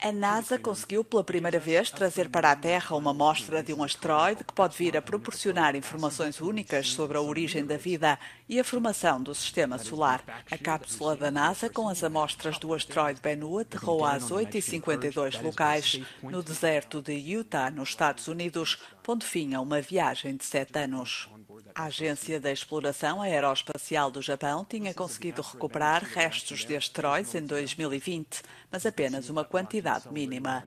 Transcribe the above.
A NASA conseguiu pela primeira vez trazer para a Terra uma amostra de um asteroide que pode vir a proporcionar informações únicas sobre a origem da vida e a formação do sistema solar. A cápsula da NASA com as amostras do asteroide Bennu aterrou às 8h52 locais no deserto de Utah, nos Estados Unidos, pondo fim a uma viagem de sete anos. A Agência da Exploração Aeroespacial do Japão tinha conseguido recuperar restos de asteroides em 2020, mas apenas uma quantidade mínima.